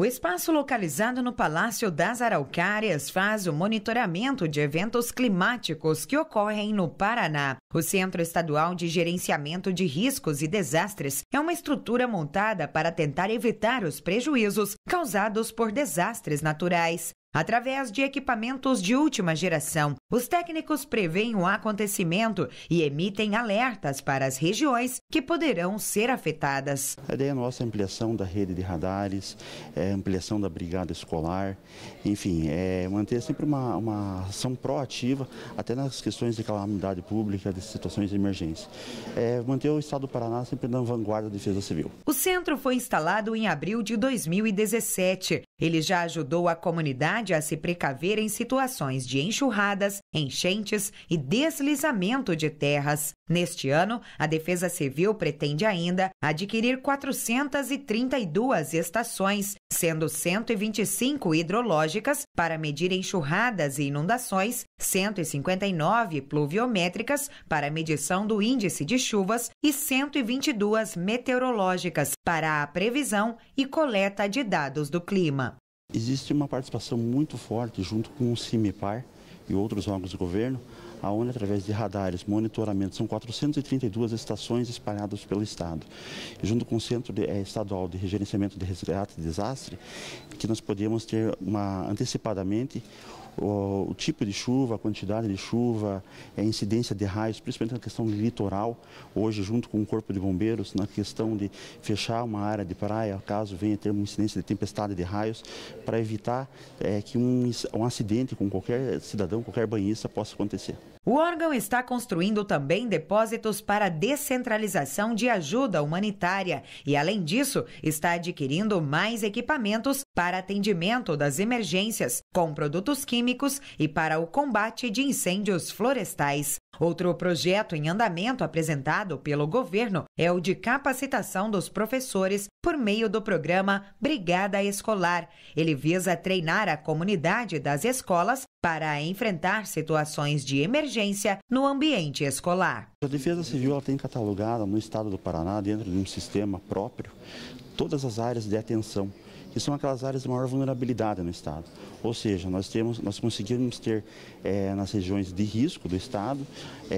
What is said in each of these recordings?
O espaço localizado no Palácio das Araucárias faz o monitoramento de eventos climáticos que ocorrem no Paraná. O Centro Estadual de Gerenciamento de Riscos e Desastres é uma estrutura montada para tentar evitar os prejuízos causados por desastres naturais. Através de equipamentos de última geração, os técnicos preveem o acontecimento e emitem alertas para as regiões que poderão ser afetadas. A ideia nossa é a ampliação da rede de radares, é ampliação da brigada escolar, enfim, é manter sempre uma, uma ação proativa, até nas questões de calamidade pública, de situações de emergência. É manter o Estado do Paraná sempre na vanguarda da defesa civil. O centro foi instalado em abril de 2017. Ele já ajudou a comunidade comunidade a se precaver em situações de enxurradas, enchentes e deslizamento de terras. Neste ano, a Defesa Civil pretende ainda adquirir 432 estações, sendo 125 hidrológicas para medir enxurradas e inundações, 159 pluviométricas para medição do índice de chuvas e 122 meteorológicas para a previsão e coleta de dados do clima. Existe uma participação muito forte junto com o CIMIPAR e outros órgãos do governo, aonde através de radares, monitoramento, são 432 estações espalhadas pelo Estado. E junto com o Centro de, é, Estadual de Regerenciamento de Resgate e Desastre, que nós podíamos ter uma, antecipadamente o, o, tipo de chuva, a quantidade de chuva, a incidência de raios, principalmente na questão do litoral, hoje junto com o Corpo de Bombeiros, na questão de fechar uma área de praia, caso venha ter uma incidência de tempestade de raios, para evitar é, que um, um acidente com qualquer cidadão, qualquer banhista possa acontecer. O órgão está construindo também depósitos para descentralização de ajuda humanitária e, além disso, está adquirindo mais equipamentos para atendimento das emergências, com produtos químicos químicos e para o combate de incêndios florestais. Outro projeto em andamento apresentado pelo governo é o de capacitação dos professores por meio do programa Brigada Escolar. Ele visa treinar a comunidade das escolas para enfrentar situações de emergência no ambiente escolar. A Defesa Civil tem catalogado no estado do Paraná, dentro de um sistema próprio, todas as áreas de atenção que são aquelas áreas de maior vulnerabilidade no Estado. Ou seja, nós, temos, nós conseguimos ter é, nas regiões de risco do Estado, eh,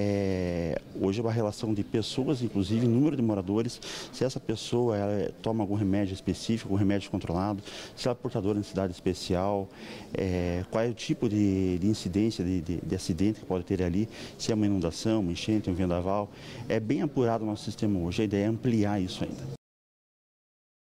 é, hoje uma relação de pessoas, inclusive número de moradores, se essa pessoa eh, toma algum remédio específico, algum remédio controlado, se ela é portadora de necessidade especial, é, qual é o tipo de, de incidência, de, de, de acidente que pode ter ali, se é uma inundação, uma enchente, um vendaval. É bem apurado o nosso sistema hoje, a ideia é ampliar isso ainda.